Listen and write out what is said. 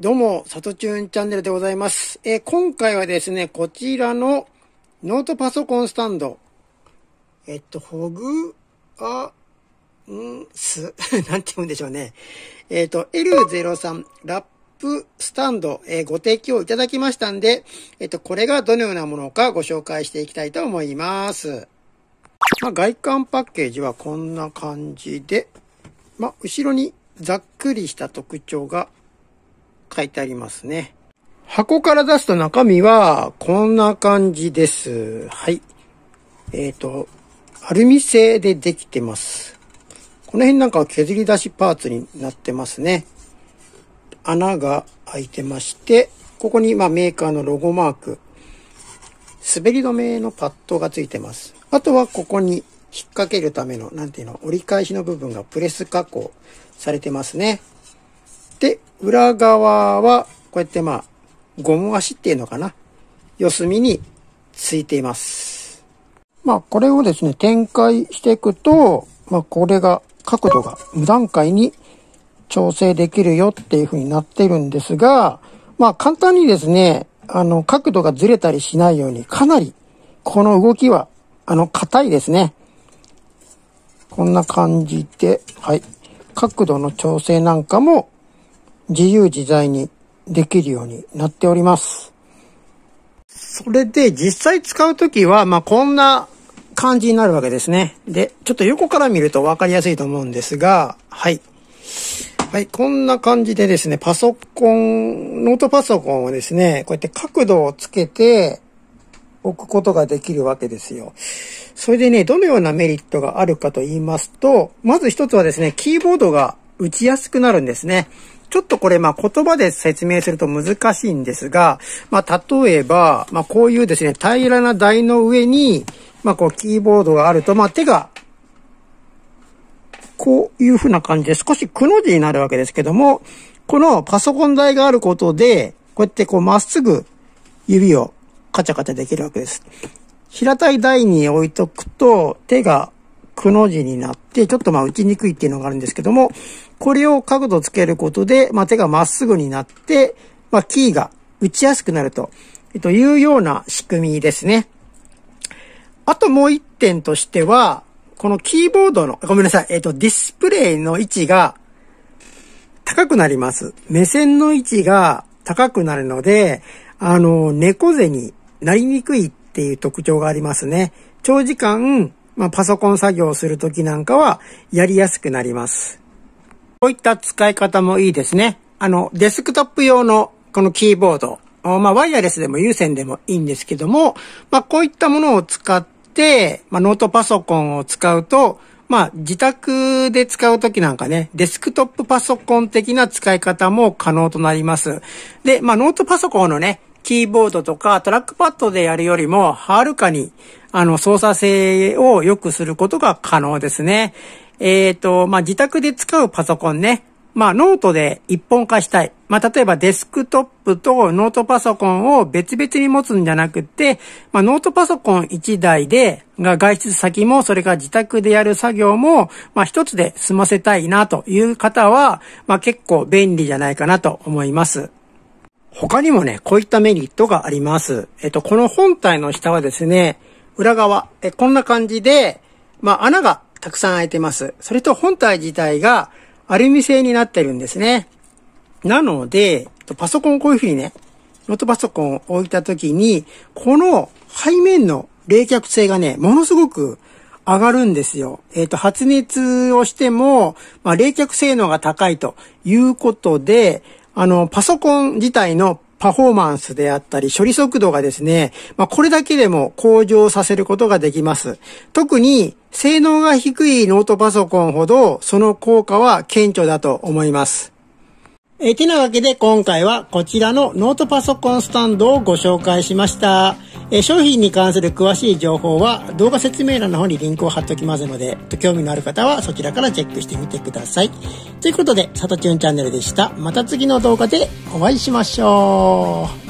どうも、さとちゅんチャンネルでございます。えー、今回はですね、こちらのノートパソコンスタンド。えっと、ホグ、あ、ん、す、なんて言うんでしょうね。えっ、と、L03 ラップスタンド、えー、ご提供いただきましたんで、えっと、これがどのようなものかご紹介していきたいと思います。まあ、外観パッケージはこんな感じで、まあ、後ろにざっくりした特徴が書いてありますね。箱から出すと中身はこんな感じです。はい。えっ、ー、と、アルミ製でできてます。この辺なんかは削り出しパーツになってますね。穴が開いてまして、ここにまメーカーのロゴマーク、滑り止めのパッドがついてます。あとはここに引っ掛けるための、なんていうの、折り返しの部分がプレス加工されてますね。で、裏側は、こうやってまあ、ゴム足っていうのかな。四隅についています。まあ、これをですね、展開していくと、まあ、これが、角度が無段階に調整できるよっていう風になってるんですが、まあ、簡単にですね、あの、角度がずれたりしないように、かなり、この動きは、あの、硬いですね。こんな感じで、はい。角度の調整なんかも自由自在にできるようになっております。それで実際使うときは、まあ、こんな感じになるわけですね。で、ちょっと横から見ると分かりやすいと思うんですが、はい。はい、こんな感じでですね、パソコン、ノートパソコンをですね、こうやって角度をつけて置くことができるわけですよ。それでね、どのようなメリットがあるかと言いますと、まず一つはですね、キーボードが打ちやすくなるんですね。ちょっとこれ、まあ、言葉で説明すると難しいんですが、まあ、例えば、まあ、こういうですね、平らな台の上に、まあ、こう、キーボードがあると、まあ、手が、こういう風な感じで少しくの字になるわけですけども、このパソコン台があることで、こうやってこう、まっすぐ指をカチャカチャできるわけです。平たい台に置いとくと、手がくの字になって、ちょっとまあ打ちにくいっていうのがあるんですけども、これを角度つけることで、まあ手がまっすぐになって、まあキーが打ちやすくなると、えっというような仕組みですね。あともう一点としては、このキーボードの、ごめんなさい、えっ、と、ディスプレイの位置が高くなります。目線の位置が高くなるので、あの、猫背になりにくいっていう特徴がありますね。長時間まあ、パソコン作業をするときなんかはやりやすくなります。こういった使い方もいいですね。あの、デスクトップ用のこのキーボード、まあ、ワイヤレスでも有線でもいいんですけども、まあ、こういったものを使って、まあ、ノートパソコンを使うと、まあ、自宅で使うときなんかね、デスクトップパソコン的な使い方も可能となります。で、まあ、ノートパソコンのね、キーボードとかトラックパッドでやるよりも、はるかに、あの、操作性を良くすることが可能ですね。えっ、ー、と、まあ、自宅で使うパソコンね。まあ、ノートで一本化したい。まあ、例えばデスクトップとノートパソコンを別々に持つんじゃなくて、まあ、ノートパソコン1台で、が外出先も、それから自宅でやる作業も、まあ、一つで済ませたいなという方は、まあ、結構便利じゃないかなと思います。他にもね、こういったメリットがあります。えっと、この本体の下はですね、裏側、えこんな感じで、まあ、穴がたくさん開いてます。それと本体自体がアルミ製になってるんですね。なので、パソコンこういう風にね、ノートパソコンを置いた時に、この背面の冷却性がね、ものすごく上がるんですよ。えっ、ー、と、発熱をしても、まあ、冷却性能が高いということで、あの、パソコン自体のパフォーマンスであったり処理速度がですね、まあ、これだけでも向上させることができます。特に性能が低いノートパソコンほどその効果は顕著だと思います。えー、てなわけで今回はこちらのノートパソコンスタンドをご紹介しました。えー、商品に関する詳しい情報は動画説明欄の方にリンクを貼っておきますので、興味のある方はそちらからチェックしてみてください。ということで、さとちゅんチャンネルでした。また次の動画でお会いしましょう。